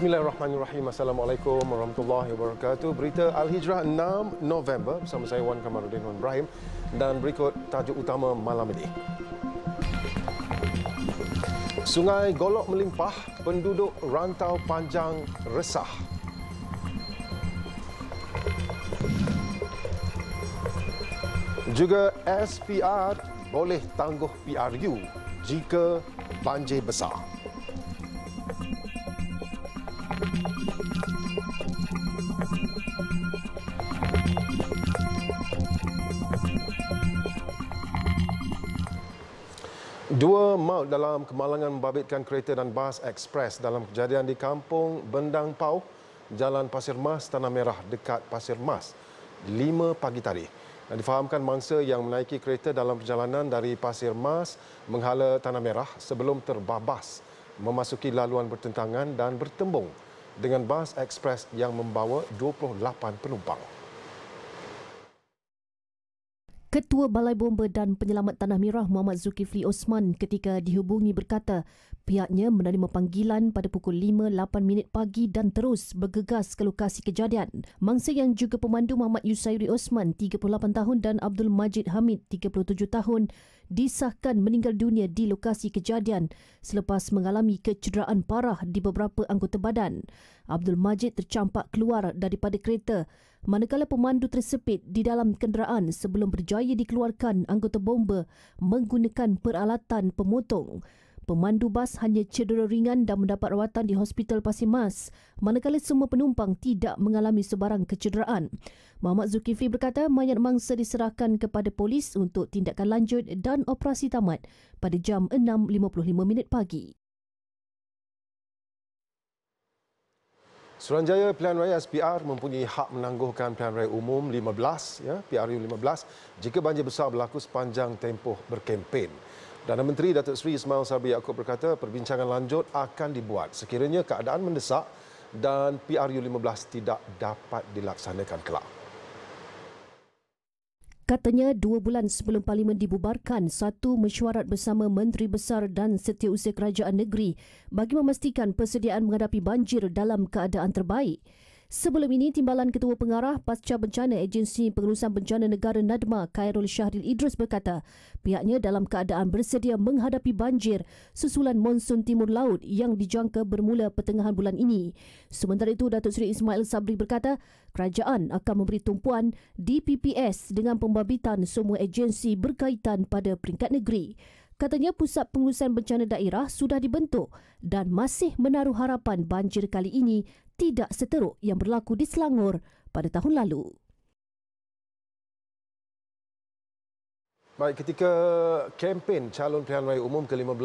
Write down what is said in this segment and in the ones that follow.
Bismillahirrahmanirrahim. Assalamualaikum warahmatullahi wabarakatuh. Berita Al-Hijrah 6 November bersama saya Wan Kamaruddin Wan Ibrahim dan berikut tajuk utama malam ini. Sungai Golok melimpah, penduduk rantau panjang resah. Juga SPR boleh tangguh PRU jika banjir besar. Dua maut dalam kemalangan membabitkan kereta dan bas ekspres dalam kejadian di kampung Bendang Pau, Jalan Pasir Mas, Tanah Merah dekat Pasir Mas, 5 pagi tadi. Dan difahamkan mangsa yang menaiki kereta dalam perjalanan dari Pasir Mas menghala Tanah Merah sebelum terbabas memasuki laluan bertentangan dan bertembung dengan bas ekspres yang membawa 28 penumpang. Ketua Balai Bomba dan Penyelamat Tanah Mirah Muhammad Zulkifli Osman ketika dihubungi berkata pihaknya menerima panggilan pada pukul 5.08 minit pagi dan terus bergegas ke lokasi kejadian. Mangsa yang juga pemandu Muhammad Yusairi Osman 38 tahun dan Abdul Majid Hamid 37 tahun disahkan meninggal dunia di lokasi kejadian selepas mengalami kecederaan parah di beberapa anggota badan. Abdul Majid tercampak keluar daripada kereta manakala pemandu tersepit di dalam kenderaan sebelum berjaya dikeluarkan anggota bomba menggunakan peralatan pemotong. Pemandu bas hanya cedera ringan dan mendapat rawatan di Hospital Pasir Mas, manakala semua penumpang tidak mengalami sebarang kecederaan. Muhammad Zulkifli berkata mayat mangsa diserahkan kepada polis untuk tindakan lanjut dan operasi tamat pada jam 6.55 pagi. Suruhanjaya Pilihan Raya SPR mempunyai hak menangguhkan Pilihan Raya Umum 15, ya, PRU 15, jika banjir besar berlaku sepanjang tempoh berkempen. Dana Menteri Datuk Seri Ismail Sabri Yaakob berkata perbincangan lanjut akan dibuat sekiranya keadaan mendesak dan PRU 15 tidak dapat dilaksanakan kelak. Katanya dua bulan sebelum Parlimen dibubarkan, satu mesyuarat bersama Menteri Besar dan Setiausaha Kerajaan Negeri bagi memastikan persediaan menghadapi banjir dalam keadaan terbaik. Sebelum ini, Timbalan Ketua Pengarah Pasca Bencana Agensi Pengurusan Bencana Negara NADMA Khairul Syahril Idris berkata, pihaknya dalam keadaan bersedia menghadapi banjir susulan monsun timur laut yang dijangka bermula pertengahan bulan ini. Sementara itu, Datuk Seri Ismail Sabri berkata, kerajaan akan memberi tumpuan di PPS dengan pembabitan semua agensi berkaitan pada peringkat negeri. Katanya pusat pengurusan bencana daerah sudah dibentuk dan masih menaruh harapan banjir kali ini tidak seteruk yang berlaku di Selangor pada tahun lalu. Baik, ketika kempen calon pilihan raya umum ke-15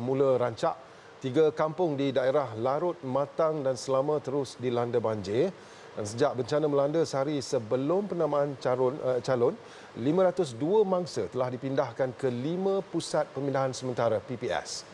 mula rancak, tiga kampung di daerah Larut, Matang dan Selama terus dilanda banjir. Dan sejak bencana melanda sehari sebelum penamaan eh, calon, uh, calon 502 mangsa telah dipindahkan ke lima pusat pemindahan sementara PPS.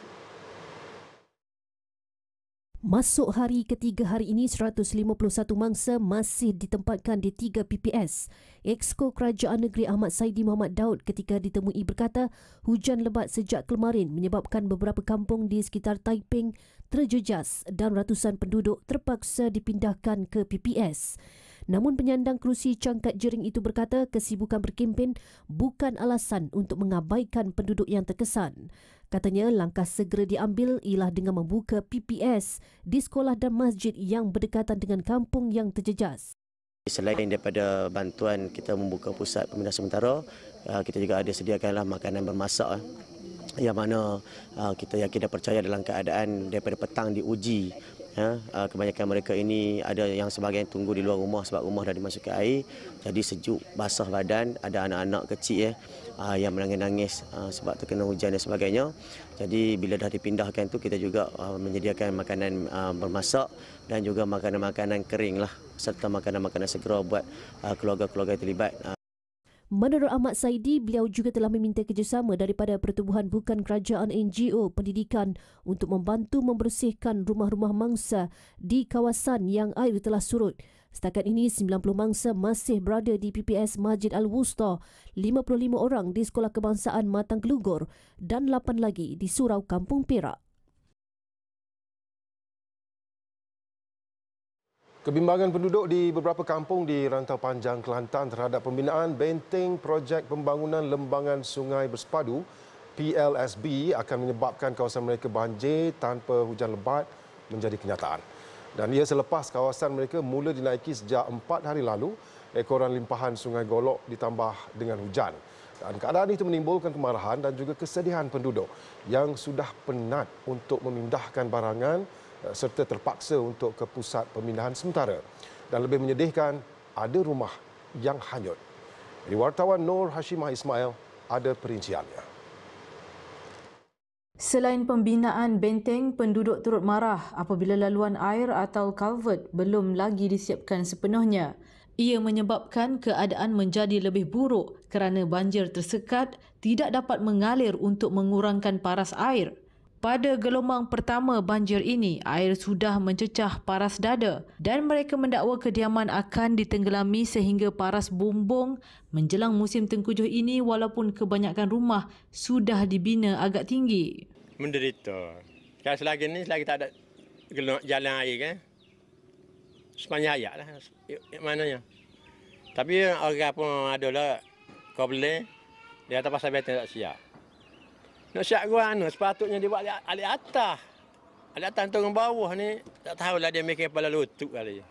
Masuk hari ketiga hari ini, 151 mangsa masih ditempatkan di tiga PPS. Exko Kerajaan Negeri Ahmad Saidi Muhammad Daud ketika ditemui berkata, hujan lebat sejak kemarin menyebabkan beberapa kampung di sekitar Taiping terjejas dan ratusan penduduk terpaksa dipindahkan ke PPS. Namun penyandang kerusi cangkat jering itu berkata kesibukan berkempen bukan alasan untuk mengabaikan penduduk yang terkesan. Katanya langkah segera diambil ialah dengan membuka PPS di sekolah dan masjid yang berdekatan dengan kampung yang terjejas. Selain daripada bantuan kita membuka pusat pemindahan sementara, uh, kita juga ada sediakanlah makanan bermasak uh, yang mana uh, kita yakin dan percaya dalam keadaan daripada petang diuji. Ya. Kebanyakan mereka ini ada yang sebagian tunggu di luar rumah sebab rumah dah dimasuki air. Jadi sejuk, basah badan, ada anak-anak kecil. Ya uh, yang menangis-nangis uh, sebab terkena hujan dan sebagainya. Jadi bila dah dipindahkan tu kita juga uh, menyediakan makanan uh, bermasak dan juga makanan-makanan kering lah serta makanan-makanan segera buat keluarga-keluarga yang terlibat. Uh. Menurut Ahmad Saidi, beliau juga telah meminta kerjasama daripada pertubuhan bukan kerajaan NGO pendidikan untuk membantu membersihkan rumah-rumah mangsa di kawasan yang air telah surut. Setakat ini, 90 mangsa masih berada di PPS Majid Al-Wusta, 55 orang di Sekolah Kebangsaan Matang Kelugur dan 8 lagi di Surau Kampung Perak. Kebimbangan penduduk di beberapa kampung di rantau panjang Kelantan terhadap pembinaan benteng projek pembangunan lembangan sungai bersepadu PLSB akan menyebabkan kawasan mereka banjir tanpa hujan lebat menjadi kenyataan dan ia selepas kawasan mereka mula dinaiki sejak empat hari lalu ekoran limpahan Sungai Golok ditambah dengan hujan. Dan keadaan itu menimbulkan kemarahan dan juga kesedihan penduduk yang sudah penat untuk memindahkan barangan eh, serta terpaksa untuk ke pusat pemindahan sementara. Dan lebih menyedihkan, ada rumah yang hanyut. Di wartawan Nur Hashimah Ismail ada perinciannya. Selain pembinaan benteng, penduduk turut marah apabila laluan air atau culvert belum lagi disiapkan sepenuhnya. Ia menyebabkan keadaan menjadi lebih buruk kerana banjir tersekat tidak dapat mengalir untuk mengurangkan paras air. Pada gelombang pertama banjir ini, air sudah mencecah paras dada dan mereka mendakwa kediaman akan ditenggelami sehingga paras bumbung menjelang musim tengkujuh ini walaupun kebanyakan rumah sudah dibina agak tinggi. Menderita. Kalau selagi ini, selagi tak ada jalan air kan, sepanjang ayat lah. Mananya. Tapi orang pun adalah kau boleh, dia tak pasal betul tak siap. Nak syak gua anu sepatutnya dia buat alik atas. Alik atas tu dengan bawah ni tak tahulah dia mikir kepala lutut kali.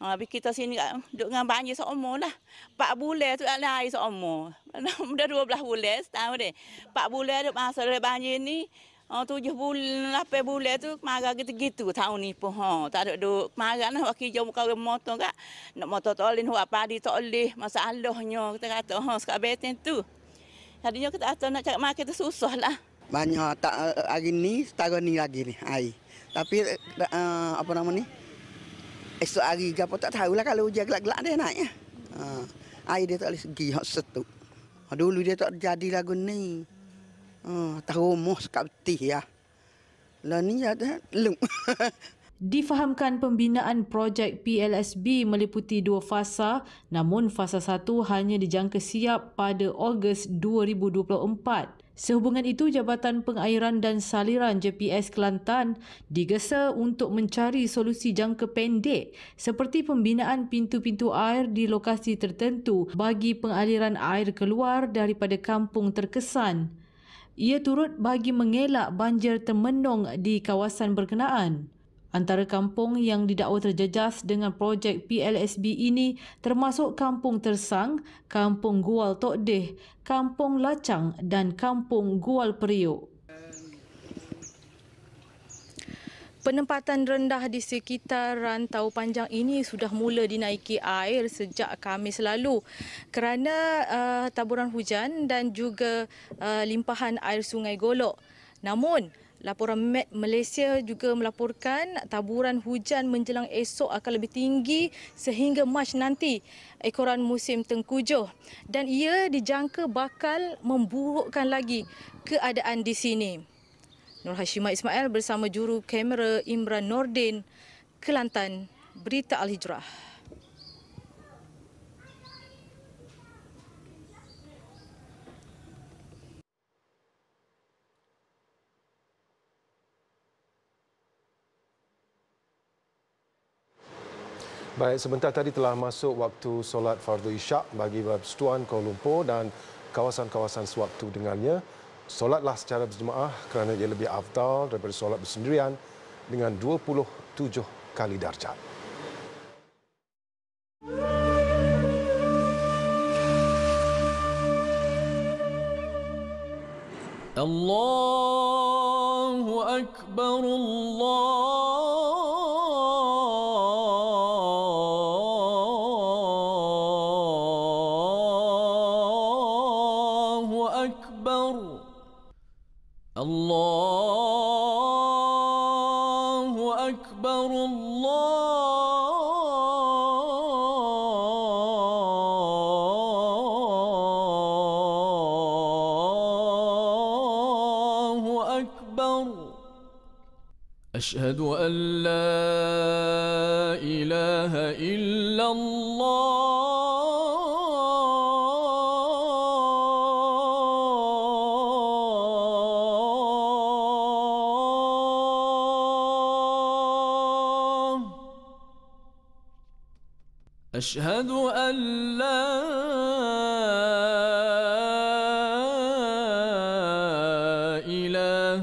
Ha, habis kita sini duduk dengan banjir seumur lah. Empat bulan tu ada air seumur. Dah dua belas bulan setahun dia. Empat bulan duduk masa dari banjir ni. Oh, tujuh bulan, lapan bulan tu marah gitu-gitu tahun ni pun. Ha. Tak ada duduk marah lah. Waktu jom kau motor kak. Nak motor tolin boleh, padi tak boleh. Masalahnya kita kata. Ha, Sekarang betin tu. Tadinya kita atau nak cakap mak kita susah lah. Banyak tak eh, hari ni, setara ni lagi ni air. Tapi uh, apa nama ni? Esok hari ke apa tak tahulah kalau hujan gelak-gelak dia naik. Ya. Uh, air dia tak boleh segi, hak setuk. Ah, dulu dia tak jadi lagu ni. Uh, ah, tak rumuh sekat ya. Lah ni ada lung. Difahamkan pembinaan projek PLSB meliputi dua fasa namun fasa satu hanya dijangka siap pada Ogos 2024. Sehubungan itu, Jabatan Pengairan dan Saliran JPS Kelantan digesa untuk mencari solusi jangka pendek seperti pembinaan pintu-pintu air di lokasi tertentu bagi pengaliran air keluar daripada kampung terkesan. Ia turut bagi mengelak banjir termenung di kawasan berkenaan. Antara kampung yang didakwa terjejas dengan projek PLSB ini termasuk Kampung Tersang, Kampung Gual Tok Deh, Kampung Lacang dan Kampung Gual Periuk. Penempatan rendah di sekitar rantau panjang ini sudah mula dinaiki air sejak Khamis lalu kerana uh, taburan hujan dan juga uh, limpahan air sungai golok. Namun, Laporan Med Malaysia juga melaporkan taburan hujan menjelang esok akan lebih tinggi sehingga Mac nanti ekoran musim tengkujuh dan ia dijangka bakal memburukkan lagi keadaan di sini. Nur Hashimah Ismail bersama juru kamera Imran Nordin, Kelantan, Berita Al-Hijrah. Baik, sebentar tadi telah masuk waktu solat fardu isyak bagi Bersetuan Kuala Lumpur dan kawasan-kawasan sewaktu dengannya. Solatlah secara berjemaah kerana ia lebih afdal daripada solat bersendirian dengan 27 kali darjat. Allahu Akbar Allah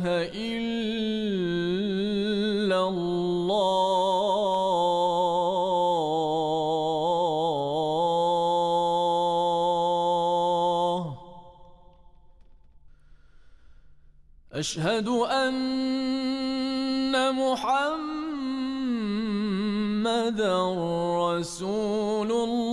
إلا الله أشهد أن محمد رسول الله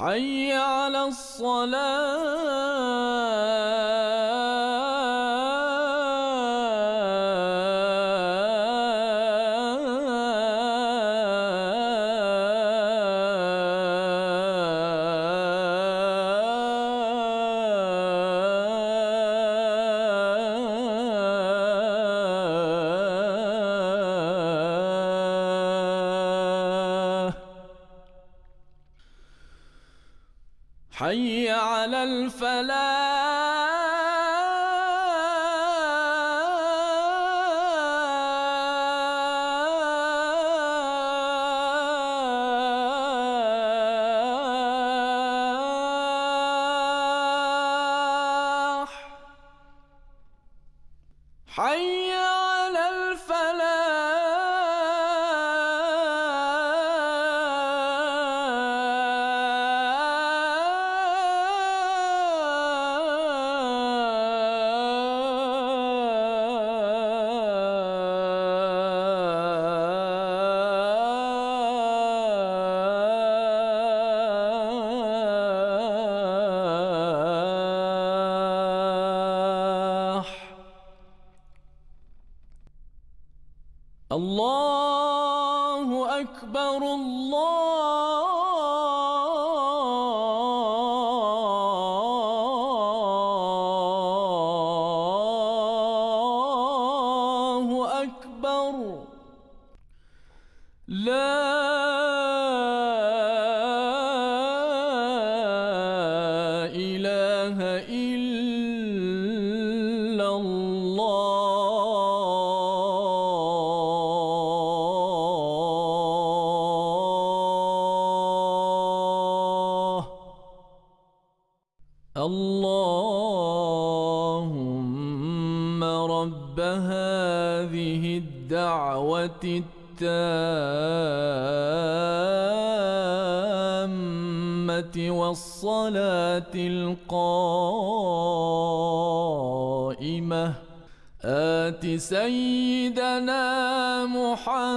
حي على الصلاه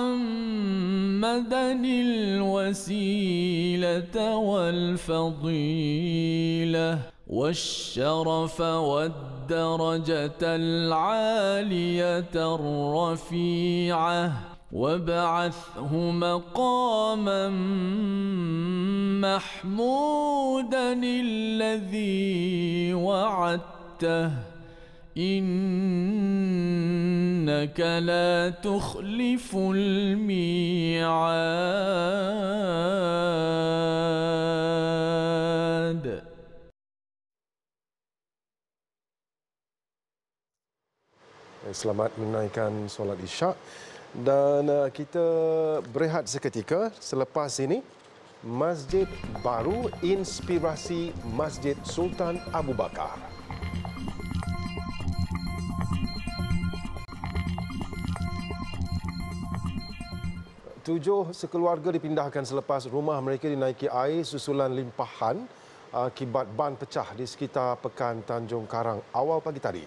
محمدا الوسيلة والفضيلة والشرف والدرجة العالية الرفيعة وابعثه مقاما محمودا الذي وعدته إنك لا تخلف الميعاد Selamat menunaikan solat isyak dan uh, kita berehat seketika selepas ini Masjid Baru Inspirasi Masjid Sultan Abu Bakar. tujuh sekeluarga dipindahkan selepas rumah mereka dinaiki air susulan limpahan akibat ban pecah di sekitar pekan Tanjung Karang awal pagi tadi.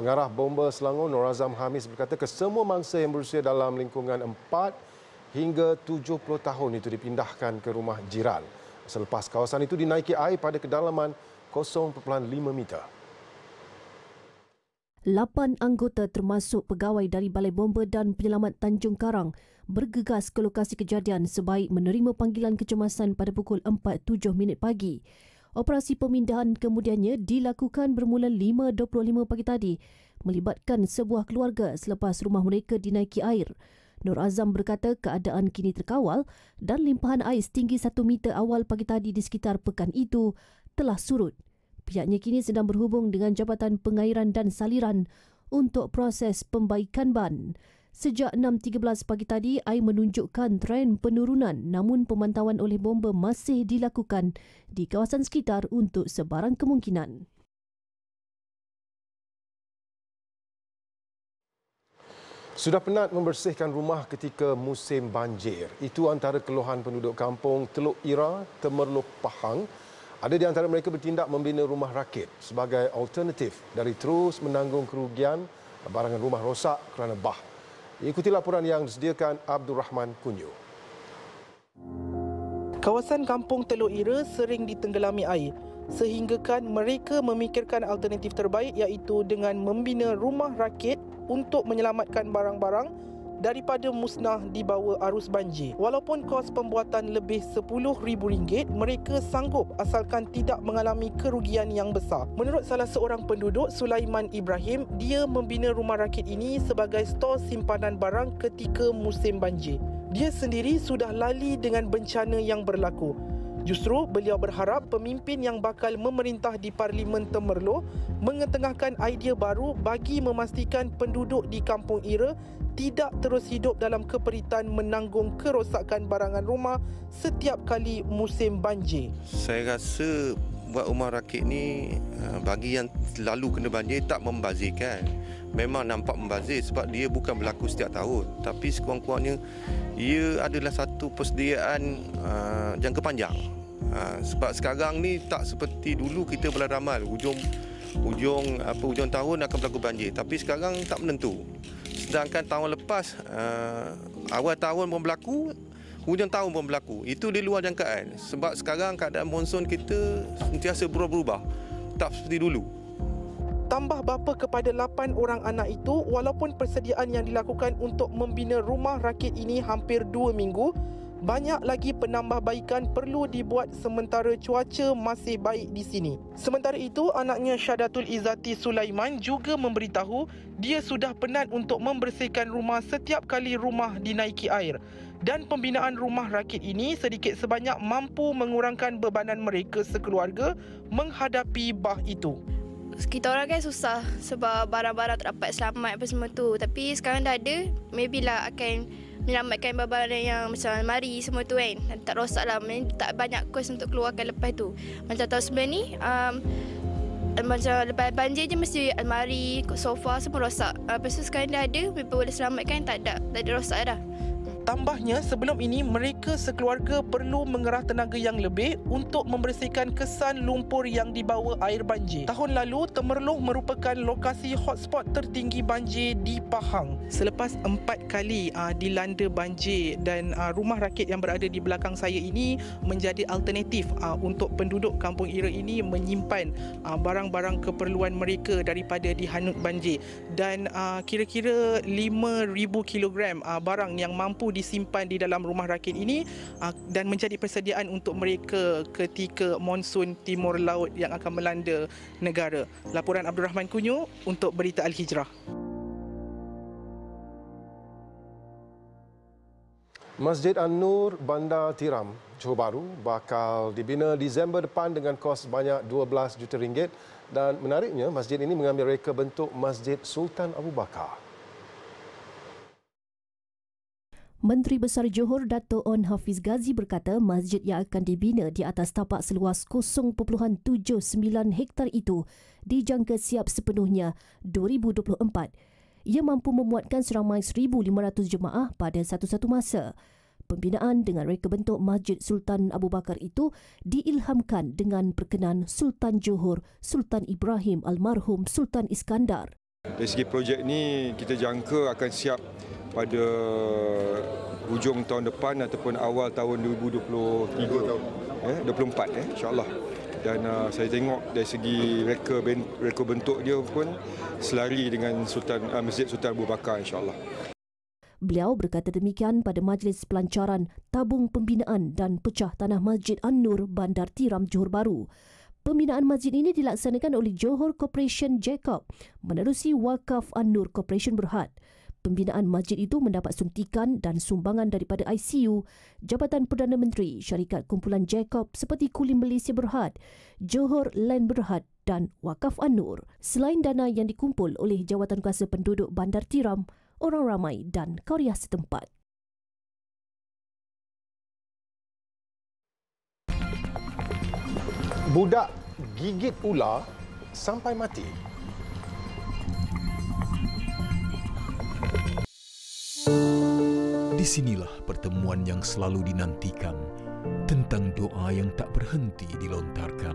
Pengarah Bomba Selangor Norazam Azam Hamis berkata kesemua mangsa yang berusia dalam lingkungan 4 hingga 70 tahun itu dipindahkan ke rumah jiran selepas kawasan itu dinaiki air pada kedalaman 0.5 meter. Lapan anggota termasuk pegawai dari Balai Bomba dan Penyelamat Tanjung Karang bergegas ke lokasi kejadian sebaik menerima panggilan kecemasan pada pukul 4.07 pagi. Operasi pemindahan kemudiannya dilakukan bermula 5.25 pagi tadi melibatkan sebuah keluarga selepas rumah mereka dinaiki air. Nur Azam berkata keadaan kini terkawal dan limpahan air setinggi 1 meter awal pagi tadi di sekitar pekan itu telah surut. Pihaknya kini sedang berhubung dengan Jabatan Pengairan dan Saliran untuk proses pembaikan ban. Sejak 6.13 pagi tadi, air menunjukkan tren penurunan namun pemantauan oleh bomba masih dilakukan di kawasan sekitar untuk sebarang kemungkinan. Sudah penat membersihkan rumah ketika musim banjir. Itu antara keluhan penduduk kampung Teluk Ira, Temerloh Pahang ada di antara mereka bertindak membina rumah rakit sebagai alternatif dari terus menanggung kerugian barangan rumah rosak kerana bah. Ikuti laporan yang disediakan Abdul Rahman Kunyu. Kawasan Kampung Teluk Ira sering ditenggelami air sehinggakan mereka memikirkan alternatif terbaik iaitu dengan membina rumah rakit untuk menyelamatkan barang-barang daripada musnah di bawah arus banjir. Walaupun kos pembuatan lebih rm ringgit, mereka sanggup asalkan tidak mengalami kerugian yang besar. Menurut salah seorang penduduk, Sulaiman Ibrahim, dia membina rumah rakit ini sebagai stor simpanan barang ketika musim banjir. Dia sendiri sudah lali dengan bencana yang berlaku. Justru beliau berharap pemimpin yang bakal memerintah di Parlimen Temerlo mengetengahkan idea baru bagi memastikan penduduk di Kampung Ira tidak terus hidup dalam keperitan menanggung kerosakan barangan rumah setiap kali musim banjir. Saya rasa buat rumah rakyat ni eh, bagi yang selalu kena banjir tak membazirkan memang nampak membazir sebab dia bukan berlaku setiap tahun tapi sekurang-kurangnya ia adalah satu persediaan uh, jangka panjang uh, sebab sekarang ni tak seperti dulu kita boleh ramal hujung hujung apa hujung tahun akan berlaku banjir tapi sekarang tak menentu sedangkan tahun lepas uh, awal tahun pun berlaku hujung tahun pun berlaku itu di luar jangkaan sebab sekarang keadaan monsoon kita sentiasa berubah-ubah tak seperti dulu tambah bapa kepada lapan orang anak itu walaupun persediaan yang dilakukan untuk membina rumah rakit ini hampir dua minggu banyak lagi penambahbaikan perlu dibuat sementara cuaca masih baik di sini. Sementara itu, anaknya Syadatul Izzati Sulaiman juga memberitahu dia sudah penat untuk membersihkan rumah setiap kali rumah dinaiki air. Dan pembinaan rumah rakit ini sedikit sebanyak mampu mengurangkan bebanan mereka sekeluarga menghadapi bah itu kita orang kan susah sebab barang-barang tak dapat selamat apa semua tu. Tapi sekarang dah ada, maybe lah akan menyelamatkan barang-barang yang macam Mari semua tu kan. Tak rosak lah, tak banyak kos untuk keluarkan lepas tu. Macam tahun sebelum ni, um, macam lepas banjir je mesti almari, sofa semua rosak. Lepas tu sekarang dah ada, maybe boleh selamatkan, tak ada, tak ada rosak dah. Tambahnya, sebelum ini mereka sekeluarga perlu mengerah tenaga yang lebih untuk membersihkan kesan lumpur yang dibawa air banjir. Tahun lalu, Temerloh merupakan lokasi hotspot tertinggi banjir di Pahang. Selepas empat kali uh, dilanda banjir dan uh, rumah rakit yang berada di belakang saya ini menjadi alternatif uh, untuk penduduk kampung Ira ini menyimpan barang-barang keperluan mereka daripada dihanut banjir. Dan uh, kira-kira 5,000 kilogram uh, barang yang mampu di disimpan di dalam rumah rakit ini ah, dan menjadi persediaan untuk mereka ketika monsun timur laut yang akan melanda negara. Laporan Abdul Rahman Kunyu untuk Berita Al-Hijrah. Masjid An-Nur Bandar Tiram, Johor Bahru bakal dibina Disember depan dengan kos banyak 12 juta ringgit dan menariknya masjid ini mengambil reka bentuk Masjid Sultan Abu Bakar. Menteri Besar Johor Dato' On Hafiz Ghazi berkata masjid yang akan dibina di atas tapak seluas 0.79 hektar itu dijangka siap sepenuhnya 2024. Ia mampu memuatkan seramai 1,500 jemaah pada satu-satu masa. Pembinaan dengan reka bentuk Masjid Sultan Abu Bakar itu diilhamkan dengan perkenan Sultan Johor Sultan Ibrahim Almarhum Sultan Iskandar. Dari segi projek ni kita jangka akan siap pada hujung tahun depan ataupun awal tahun 2023 eh 24 eh insyaallah dan uh, saya tengok dari segi reka, reka bentuk dia pun selari dengan Sultan uh, Masjid Sultan Abu Bakar insyaallah. Beliau berkata demikian pada majlis pelancaran tabung pembinaan dan pecah tanah Masjid An-Nur Bandar Tiram Johor Bahru. Pembinaan masjid ini dilaksanakan oleh Johor Corporation Jacob menerusi Wakaf An-Nur Corporation Berhad. Pembinaan masjid itu mendapat suntikan dan sumbangan daripada ICU, Jabatan Perdana Menteri, Syarikat Kumpulan Jacob seperti Kulim Malaysia Berhad, Johor Land Berhad dan Wakaf An-Nur. Selain dana yang dikumpul oleh Jawatan Kuasa Penduduk Bandar Tiram, orang ramai dan karya setempat. Budak gigit ular sampai mati. Di sinilah pertemuan yang selalu dinantikan tentang doa yang tak berhenti dilontarkan,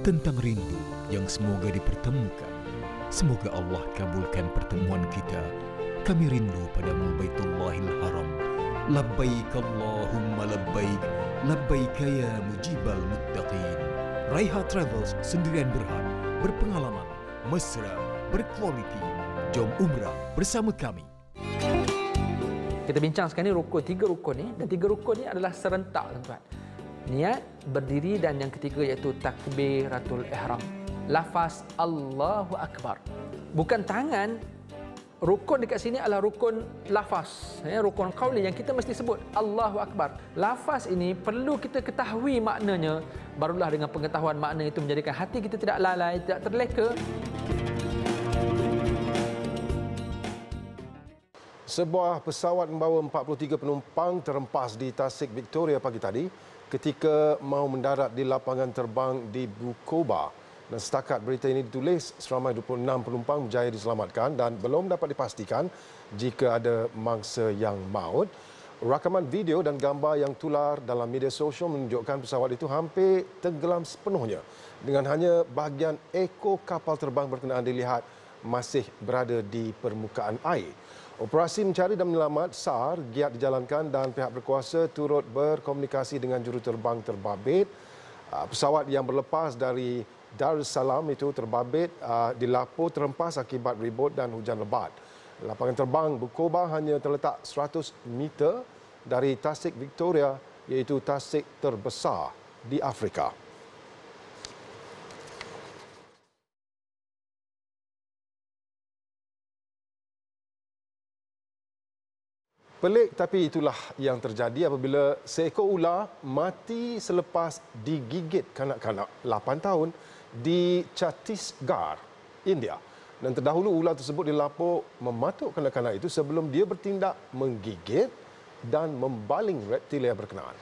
tentang rindu yang semoga dipertemukan. Semoga Allah kabulkan pertemuan kita. Kami rindu padamu Baitullahil Haram. Labbaik Allahumma labbaik, labbaik ya mujibal mutabak. Raiha Travels sendirian berhad, berpengalaman, mesra, berkualiti. Jom umrah bersama kami. Kita bincang sekarang ini rukun, tiga rukun ini. Dan tiga rukun ini adalah serentak, tuan Niat, berdiri dan yang ketiga iaitu takbiratul ihram. Lafaz Allahu Akbar. Bukan tangan rukun dekat sini adalah rukun lafaz ya rukun qauli yang kita mesti sebut Allahu akbar lafaz ini perlu kita ketahui maknanya barulah dengan pengetahuan makna itu menjadikan hati kita tidak lalai tidak terleka Sebuah pesawat membawa 43 penumpang terempas di Tasik Victoria pagi tadi ketika mau mendarat di lapangan terbang di Bukoba. Dan setakat berita ini ditulis, seramai 26 penumpang berjaya diselamatkan dan belum dapat dipastikan jika ada mangsa yang maut. Rakaman video dan gambar yang tular dalam media sosial menunjukkan pesawat itu hampir tenggelam sepenuhnya dengan hanya bahagian ekor kapal terbang berkenaan dilihat masih berada di permukaan air. Operasi mencari dan menyelamat SAR giat dijalankan dan pihak berkuasa turut berkomunikasi dengan juruterbang terbabit. Uh, pesawat yang berlepas dari Darussalam itu terbabit uh, dilapor terempas akibat ribut dan hujan lebat. Lapangan terbang Bukoba hanya terletak 100 meter dari Tasik Victoria iaitu tasik terbesar di Afrika. Pelik tapi itulah yang terjadi apabila seekor ular mati selepas digigit kanak-kanak 8 tahun di Chhattisgarh, India. Dan terdahulu ular tersebut dilapor mematuk kanak-kanak itu sebelum dia bertindak menggigit dan membaling reptilia berkenaan.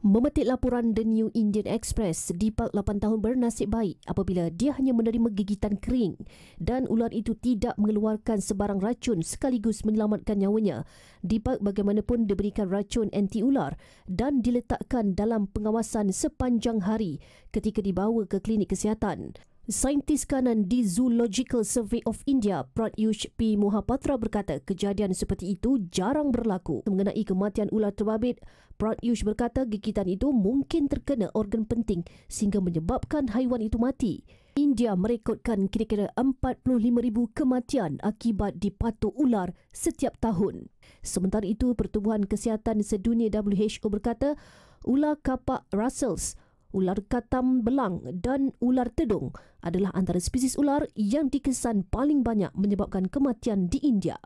Memetik laporan The New Indian Express, Deepak 8 tahun bernasib baik apabila dia hanya menerima gigitan kering dan ular itu tidak mengeluarkan sebarang racun sekaligus menyelamatkan nyawanya. Deepak bagaimanapun diberikan racun anti ular dan diletakkan dalam pengawasan sepanjang hari ketika dibawa ke klinik kesihatan. Saintis kanan di Zoological Survey of India, Pratyush P. Mohapatra berkata kejadian seperti itu jarang berlaku mengenai kematian ular terbabit Yush berkata gigitan itu mungkin terkena organ penting sehingga menyebabkan haiwan itu mati. India merekodkan kira-kira 45,000 kematian akibat dipatuk ular setiap tahun. Sementara itu, Pertubuhan Kesihatan Sedunia WHO berkata, ular kapak Russell's, ular katam belang dan ular tedung adalah antara spesies ular yang dikesan paling banyak menyebabkan kematian di India.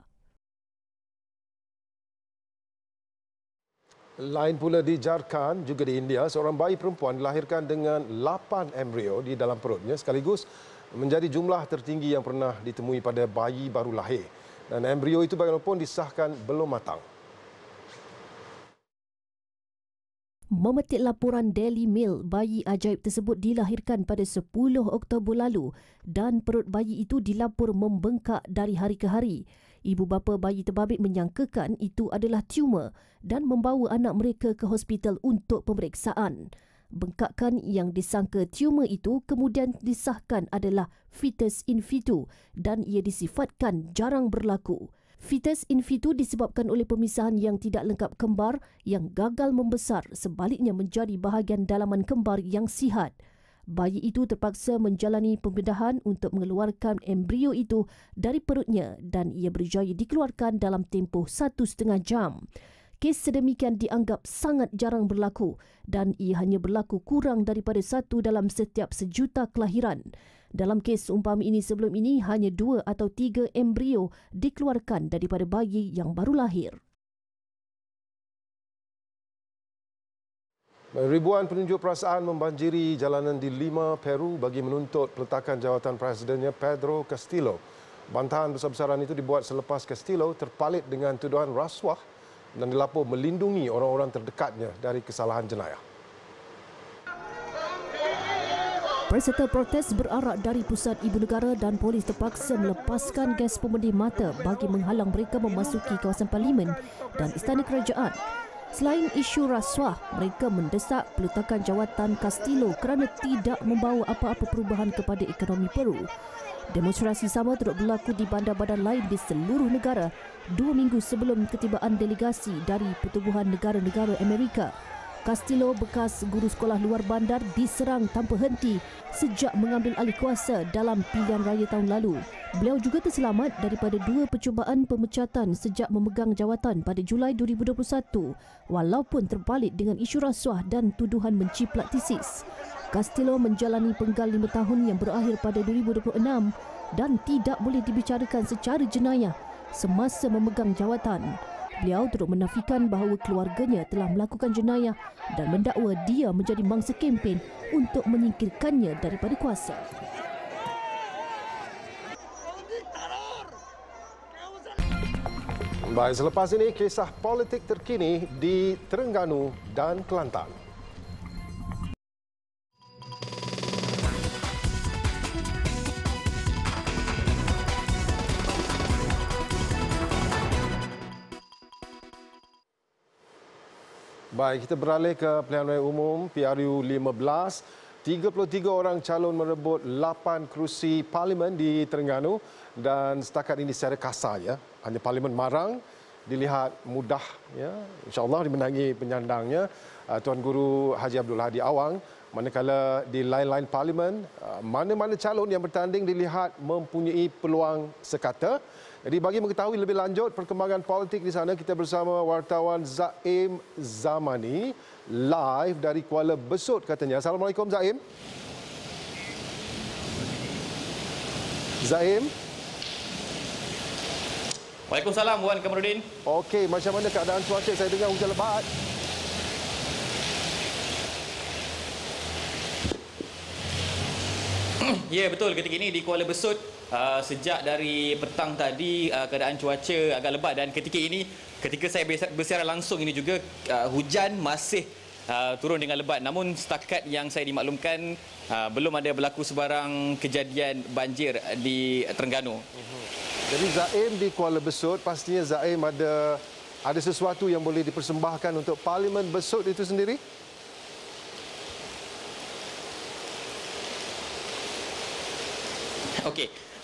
Lain pula di Jharkhand, juga di India, seorang bayi perempuan dilahirkan dengan 8 embrio di dalam perutnya sekaligus menjadi jumlah tertinggi yang pernah ditemui pada bayi baru lahir. Dan embrio itu bagaimanapun disahkan belum matang. Memetik laporan Daily Mail, bayi ajaib tersebut dilahirkan pada 10 Oktober lalu dan perut bayi itu dilaporkan membengkak dari hari ke hari. Ibu bapa bayi terbabit menyangkakan itu adalah tumor dan membawa anak mereka ke hospital untuk pemeriksaan. Bengkakan yang disangka tumor itu kemudian disahkan adalah fetus in vitro dan ia disifatkan jarang berlaku. Fetus in vitro disebabkan oleh pemisahan yang tidak lengkap kembar yang gagal membesar sebaliknya menjadi bahagian dalaman kembar yang sihat bayi itu terpaksa menjalani pembedahan untuk mengeluarkan embrio itu dari perutnya dan ia berjaya dikeluarkan dalam tempoh satu setengah jam. Kes sedemikian dianggap sangat jarang berlaku dan ia hanya berlaku kurang daripada satu dalam setiap sejuta kelahiran. Dalam kes umpam ini sebelum ini, hanya dua atau tiga embrio dikeluarkan daripada bayi yang baru lahir. Ribuan penunjuk perasaan membanjiri jalanan di Lima, Peru bagi menuntut peletakan jawatan presidennya Pedro Castillo. Bantahan besar-besaran itu dibuat selepas Castillo terpalit dengan tuduhan rasuah dan dilaporkan melindungi orang-orang terdekatnya dari kesalahan jenayah. Peserta protes berarak dari pusat ibu negara dan polis terpaksa melepaskan gas pemedih mata bagi menghalang mereka memasuki kawasan parlimen dan istana kerajaan. Selain isu rasuah, mereka mendesak peletakan jawatan Castillo kerana tidak membawa apa-apa perubahan kepada ekonomi Peru. Demonstrasi sama turut berlaku di bandar-bandar lain di seluruh negara dua minggu sebelum ketibaan delegasi dari Pertubuhan Negara-Negara Amerika Castillo bekas guru sekolah luar bandar diserang tanpa henti sejak mengambil alih kuasa dalam pilihan raya tahun lalu. Beliau juga terselamat daripada dua percubaan pemecatan sejak memegang jawatan pada Julai 2021 walaupun terbalik dengan isu rasuah dan tuduhan menciplak tesis. Castillo menjalani penggal lima tahun yang berakhir pada 2026 dan tidak boleh dibicarakan secara jenayah semasa memegang jawatan. Beliau turut menafikan bahawa keluarganya telah melakukan jenayah dan mendakwa dia menjadi mangsa kempen untuk menyingkirkannya daripada kuasa. Baik, selepas ini kisah politik terkini di Terengganu dan Kelantan. Baik, kita beralih ke pilihan raya umum PRU 15. 33 orang calon merebut 8 kerusi parlimen di Terengganu dan setakat ini secara kasar ya, hanya parlimen Marang dilihat mudah ya. Insya-Allah dimenangi penyandangnya ah, Tuan Guru Haji Abdul Hadi Awang manakala di lain-lain parlimen ah, mana-mana calon yang bertanding dilihat mempunyai peluang sekata. Jadi bagi mengetahui lebih lanjut perkembangan politik di sana, kita bersama wartawan Zaim Zamani live dari Kuala Besut katanya. Assalamualaikum Zaim. Zaim. Waalaikumsalam Wan Kamarudin. Okey, macam mana keadaan cuaca? Saya dengar hujan lebat. ya yeah, betul ketika ini di Kuala Besut uh, sejak dari petang tadi uh, keadaan cuaca agak lebat dan ketika ini ketika saya bersiaran langsung ini juga uh, hujan masih uh, turun dengan lebat namun setakat yang saya dimaklumkan uh, belum ada berlaku sebarang kejadian banjir di Terengganu. Mhm. Jadi Zaim di Kuala Besut pastinya Zaim ada ada sesuatu yang boleh dipersembahkan untuk Parlimen Besut itu sendiri?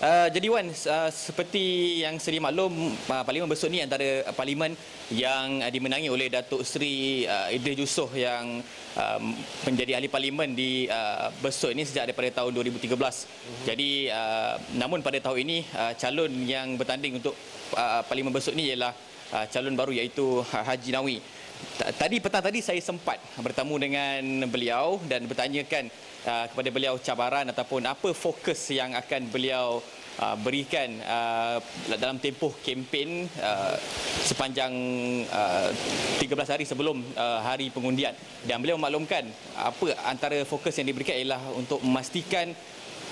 Uh, jadi Wan, uh, seperti yang Seri maklum, uh, Parlimen besok ni antara uh, Parlimen yang uh, dimenangi oleh Datuk Seri uh, Idris Yusof yang uh, menjadi ahli Parlimen di uh, besok ini sejak daripada tahun 2013. Uh-huh. Mhm. Jadi, uh, namun pada tahun ini, uh, calon yang bertanding untuk uh, Parlimen besok ni ialah uh, calon baru iaitu ha-, Haji Nawi. Tadi petang tadi saya sempat bertemu dengan beliau dan bertanyakan Uh, kepada beliau cabaran ataupun apa fokus yang akan beliau uh, berikan uh, dalam tempoh kempen sepanjang 13 hari sebelum hari pengundian dan beliau maklumkan apa antara fokus yang diberikan ialah untuk memastikan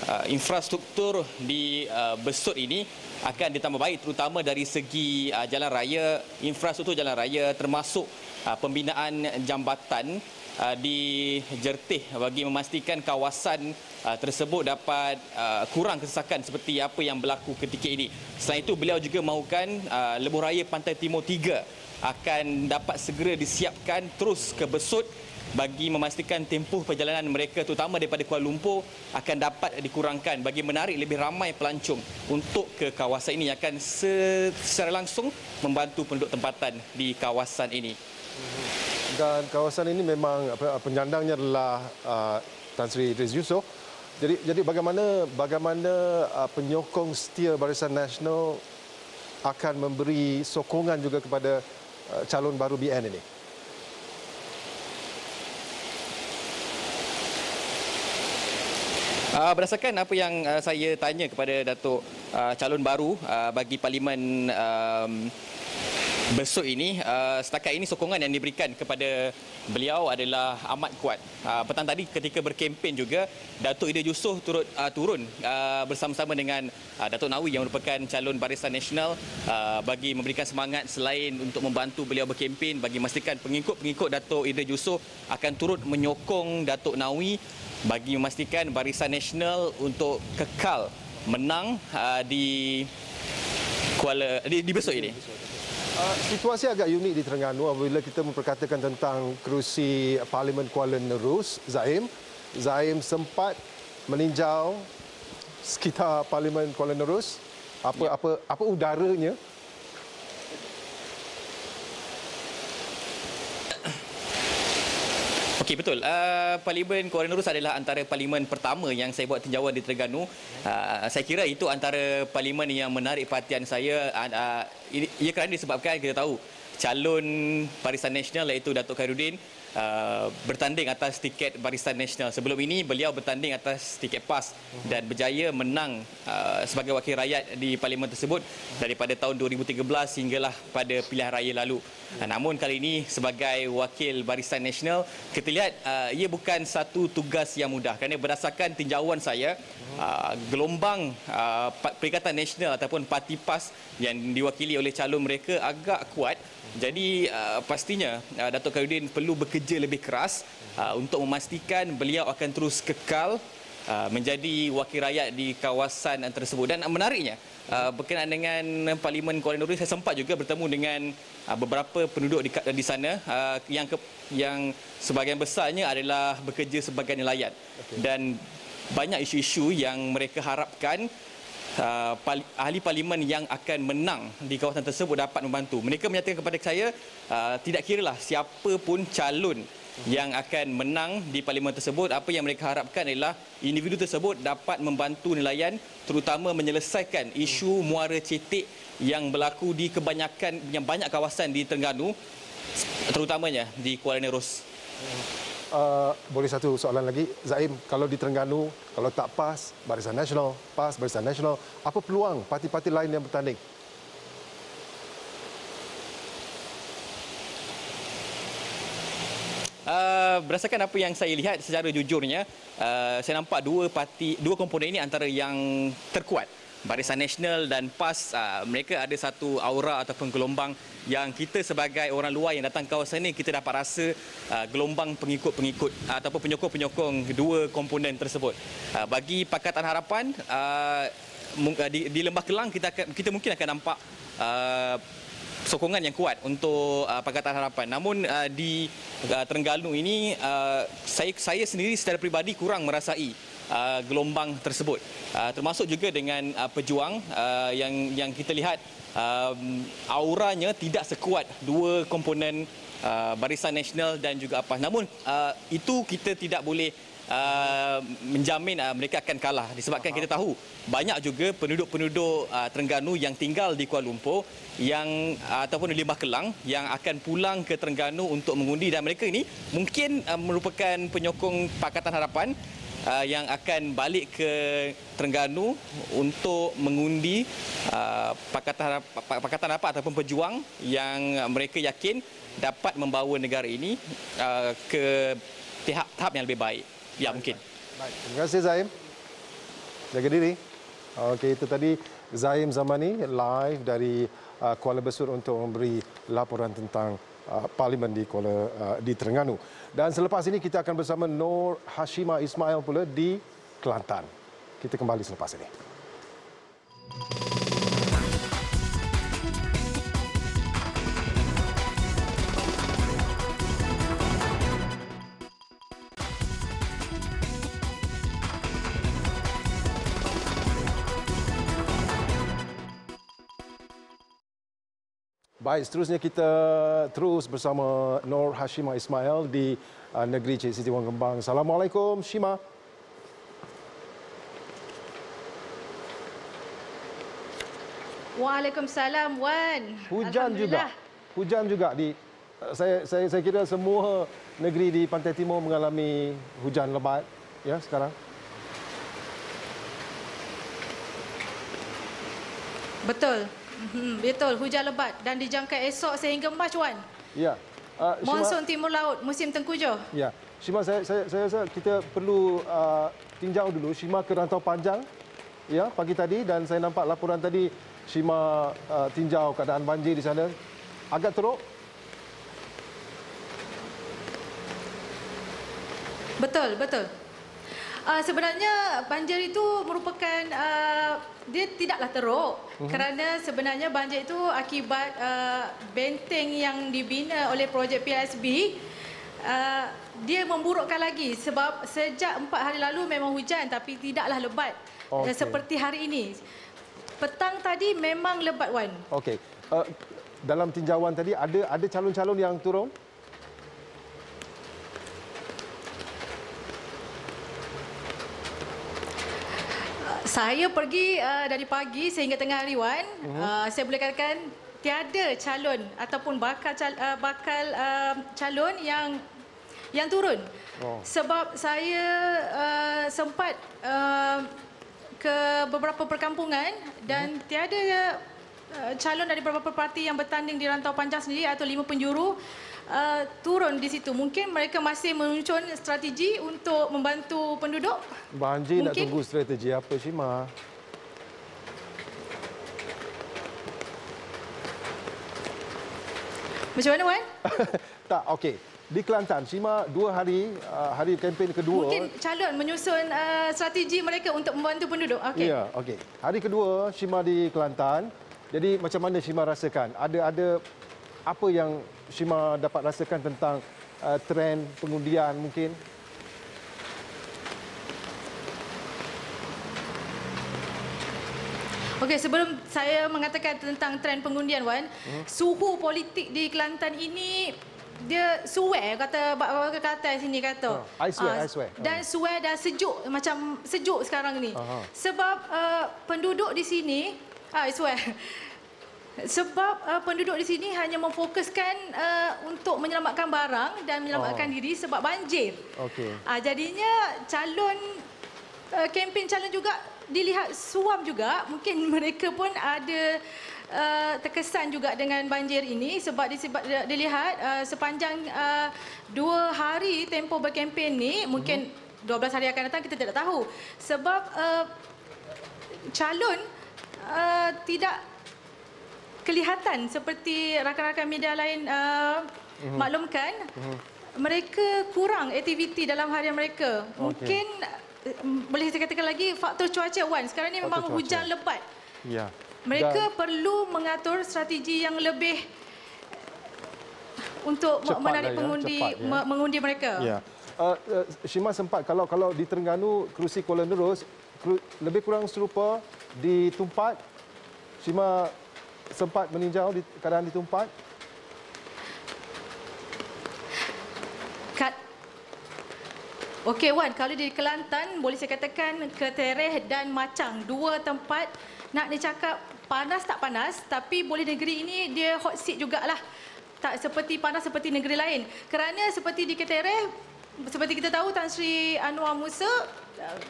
uh, infrastruktur di uh, Besut ini akan ditambah baik terutama dari segi uh, jalan raya infrastruktur jalan raya termasuk uh, pembinaan jambatan Uh, dijertih bagi memastikan kawasan uh, tersebut dapat uh, kurang kesesakan seperti apa yang berlaku ketika ini. Selain itu beliau juga mahukan lebuh raya Pantai Timur 3 akan dapat segera disiapkan terus ke Besut bagi memastikan tempuh perjalanan mereka terutama daripada Kuala Lumpur akan dapat dikurangkan bagi menarik lebih ramai pelancong untuk ke kawasan ini yang akan secara langsung membantu penduduk tempatan di kawasan ini. Mhm dan kawasan ini memang uh, penyandangnya adalah uh, Tan Sri Idris Yusof. Jadi jadi bagaimana bagaimana uh, penyokong setia Barisan Nasional akan memberi sokongan juga kepada calon baru BN ini? Uh, berdasarkan apa yang uh, saya tanya kepada Datuk uh, calon baru uh, bagi Parlimen uh, besok ini uh, setakat ini sokongan yang diberikan kepada beliau adalah amat kuat. Uh, petang tadi ketika berkempen juga Datuk Ida Yusof turut uh, turun uh, bersama-sama dengan uh, Datuk Nawi yang merupakan calon Barisan Nasional uh, bagi memberikan semangat selain untuk membantu beliau berkempen bagi memastikan pengikut-pengikut Datuk Ida Yusof akan turut menyokong Datuk Nawi bagi memastikan Barisan Nasional untuk kekal menang uh, di Kuala di, di besok ini. Eh, situasi agak unik di Terengganu apabila kita memperkatakan tentang kerusi Parlimen Kuala Nerus, Zaim. Zaim sempat meninjau sekitar Parlimen Kuala Nerus. Apa, ya. apa, apa udaranya Okey betul. Uh, Parlimen Kuala Nerus adalah antara parlimen pertama yang saya buat tinjauan di Terengganu. Uh, saya kira itu antara parlimen yang menarik perhatian saya. Uh, ia kerana disebabkan kita tahu calon Parisan Nasional iaitu Datuk Khairuddin uh, bertanding atas tiket Barisan Nasional. Sebelum ini beliau bertanding atas tiket PAS dan berjaya menang uh, sebagai wakil rakyat di parlimen tersebut daripada tahun 2013 hinggalah pada pilihan raya lalu. Uh, namun kali ini sebagai wakil Barisan Nasional, kita lihat uh, ia bukan satu tugas yang mudah kerana berdasarkan tinjauan saya uh, gelombang uh, Perikatan Nasional ataupun parti PAS yang diwakili oleh calon mereka agak kuat jadi uh, pastinya uh, Datuk Khairuddin perlu bekerja lebih keras uh, untuk memastikan beliau akan terus kekal uh, menjadi wakil rakyat di kawasan tersebut. Dan uh, menariknya uh, berkenaan dengan Parlimen Kuala Nuri saya sempat juga bertemu dengan uh, beberapa penduduk di, di sana uh, yang ke, yang sebahagian besarnya adalah bekerja sebagai nelayan. Okay. Dan banyak isu-isu yang mereka harapkan uh, ahli parlimen yang akan menang di kawasan tersebut dapat membantu. Mereka menyatakan kepada saya uh, tidak kiralah siapa pun calon yang akan menang di parlimen tersebut apa yang mereka harapkan ialah individu tersebut dapat membantu nelayan terutama menyelesaikan isu muara cetek yang berlaku di kebanyakan yang banyak kawasan di Terengganu terutamanya di Kuala Nerus uh, boleh satu soalan lagi. Zaim, kalau di Terengganu, kalau tak PAS, Barisan Nasional, PAS, Barisan Nasional, apa peluang parti-parti lain yang bertanding? Uh, berdasarkan apa yang saya lihat secara jujurnya, uh, saya nampak dua parti, dua komponen ini antara yang terkuat Barisan Nasional dan PAS uh, mereka ada satu aura ataupun gelombang yang kita sebagai orang luar yang datang ke kawasan ini kita dapat rasa uh, gelombang pengikut-pengikut uh, ataupun penyokong-penyokong dua komponen tersebut. Uh, bagi Pakatan Harapan uh, di, di Lembah Kelang kita akan, kita mungkin akan nampak uh, sokongan yang kuat untuk uh, Pakatan Harapan. Namun uh, di uh, Terengganu ini uh, saya saya sendiri secara peribadi kurang merasai Uh, gelombang tersebut. Uh, termasuk juga dengan uh, pejuang yang yang kita lihat um, auranya tidak sekuat dua komponen Barisan Nasional dan juga apa. Namun itu kita tidak boleh Uh, menjamin uh, mereka akan kalah disebabkan uh kita tahu banyak juga penduduk-penduduk uh, Terengganu yang tinggal di Kuala Lumpur yang uh, ataupun di Limbah Kelang yang akan pulang ke Terengganu untuk mengundi dan mereka ini mungkin uh, merupakan penyokong Pakatan Harapan uh, yang akan balik ke Terengganu untuk mengundi uh, pakatan pakatan apa ataupun pejuang yang mereka yakin dapat membawa negara ini uh, ke tahap-tahap yang lebih baik ya baik, mungkin. Baik. baik. Terima kasih Zaim. Jaga diri. Okey itu tadi Zaim Zamani live dari uh, Kuala Besut untuk memberi laporan tentang Uh, parlimen di Kuala uh, di Terengganu. Dan selepas ini kita akan bersama Nur Hashima Ismail pula di Kelantan. Kita kembali selepas ini. Baik, seterusnya kita terus bersama Nur Hashima Ismail di uh, negeri Cik Siti Wang Kembang. Assalamualaikum, Shima. Waalaikumsalam, Wan. Hujan juga. Hujan juga di uh, saya saya saya kira semua negeri di pantai timur mengalami hujan lebat ya sekarang. Betul. Hmm, betul, hujan lebat dan dijangka esok sehingga Mac Wan. Ya. Uh, ah, Monsun Timur Laut, musim tengkujuh. Ya. Syima, saya, saya, saya rasa kita perlu uh, tinjau dulu. Syima ke rantau panjang ya pagi tadi dan saya nampak laporan tadi Syima uh, ah, tinjau keadaan banjir di sana. Agak teruk. Betul, betul uh, sebenarnya banjir itu merupakan uh, dia tidaklah teruk mhm. kerana sebenarnya banjir itu akibat uh, benteng yang dibina oleh projek PLSB uh, dia memburukkan lagi sebab sejak empat hari lalu memang hujan tapi tidaklah lebat okay. seperti hari ini. Petang tadi memang lebat Wan. Okay, Uh, dalam tinjauan tadi ada ada calon-calon yang turun? Saya pergi uh, dari pagi sehingga tengah hari Wan. Uh-huh. Mhm. Uh, saya boleh katakan tiada calon ataupun bakal cal, uh, bakal uh, calon yang yang turun. Oh. Sebab saya uh, sempat uh, ke beberapa perkampungan dan uh-huh. tiada uh, calon dari beberapa parti yang bertanding di rantau panjang sendiri atau lima penjuru uh, turun di situ. Mungkin mereka masih menuncun strategi untuk membantu penduduk? Banjir nak tunggu strategi apa, Syima? Macam mana, Wan? tak, okey. Di Kelantan, Syima, dua hari, uh, hari kempen kedua... Mungkin calon menyusun uh, strategi mereka untuk membantu penduduk. Okay. Ya, okey. Hari kedua, Syima di Kelantan. Jadi, macam mana Syima rasakan? Ada ada apa yang Shima dapat rasakan tentang uh, trend pengundian mungkin? Okey, sebelum saya mengatakan tentang trend pengundian Wan, hmm? suhu politik di Kelantan ini dia suwe kata bapak-bapak kata sini kata. Oh, I swear, uh, I swear. Dan ah. suwe dah sejuk macam sejuk sekarang ni. Uh-huh. Sebab uh, penduduk di sini, uh, I swear. Sebab uh, penduduk di sini hanya memfokuskan uh, untuk menyelamatkan barang dan menyelamatkan oh. diri sebab banjir. Okey. Uh, jadinya calon uh, kempen calon juga dilihat suam juga mungkin mereka pun ada uh, terkesan juga dengan banjir ini sebab disebab dilihat uh, sepanjang uh, dua hari tempo berkempen ni mm-hmm. mungkin 12 mhm. hari akan datang kita tidak tahu sebab uh, calon uh, tidak kelihatan seperti rakan-rakan media lain uh, mm-hmm. maklumkan mm-hmm. mereka kurang aktiviti dalam harian mereka okay. mungkin uh, boleh saya katakan lagi faktor cuaca Wan sekarang ini memang cuaca. hujan lebat ya. mereka Dan perlu mengatur strategi yang lebih untuk cepat lah menarik ya, pengundi ya. cepat, ya. mengundi mereka ya. uh, uh, Syima sempat kalau kalau di Terengganu kerusi Kuala Nerus kru, lebih kurang serupa di tempat Syima sempat meninjau di keadaan di tempat. Okey Wan, kalau di Kelantan boleh saya katakan Ketereh dan Macang dua tempat nak dicakap panas tak panas tapi boleh negeri ini dia hot seat jugalah. Tak seperti panas seperti negeri lain. Kerana seperti di Ketereh seperti kita tahu Tan Sri Anwar Musa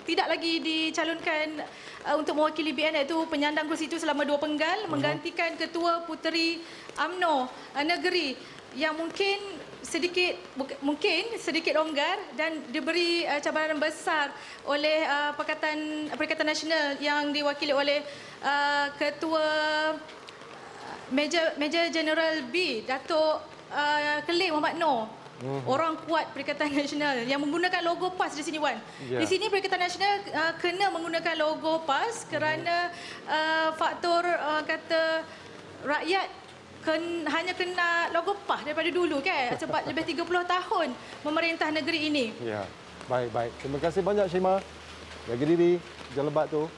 tidak lagi dicalonkan uh, untuk mewakili BN iaitu penyandang kursi itu selama dua penggal uh-huh. menggantikan ketua puteri Amno uh, negeri yang mungkin sedikit mungkin sedikit longgar dan diberi uh, cabaran besar oleh uh, Pakatan Perikatan Nasional yang diwakili oleh uh, ketua uh, Major Major General B Datuk uh, Kelik Muhammad Noor -huh. Mhm. orang kuat Perikatan Nasional yang menggunakan logo PAS di sini Wan. Yeah. Di ya. sini Perikatan Nasional uh, kena menggunakan logo PAS kerana uh mhm. -huh. uh, faktor uh, kata rakyat ken, hanya kena logo PAS daripada dulu kan sebab lebih 30 tahun memerintah negeri ini. Ya. Baik, baik. Terima kasih banyak Syima. Jaga diri jangan lebat tu.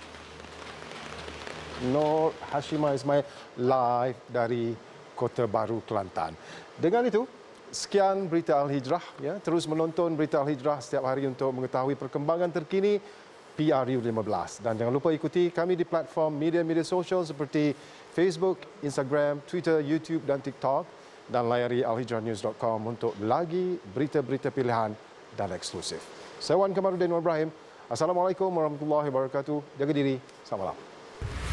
Nur Hashima my live dari Kota Baru Kelantan. Dengan itu sekian berita Al-Hijrah. Ya. Terus menonton berita Al-Hijrah setiap hari untuk mengetahui perkembangan terkini PRU15. Dan jangan lupa ikuti kami di platform media-media sosial seperti Facebook, Instagram, Twitter, YouTube dan TikTok. Dan layari alhijrahnews.com untuk lagi berita-berita pilihan dan eksklusif. Saya Wan Kamarudin Ibrahim. Assalamualaikum warahmatullahi wabarakatuh. Jaga diri. Selamat malam.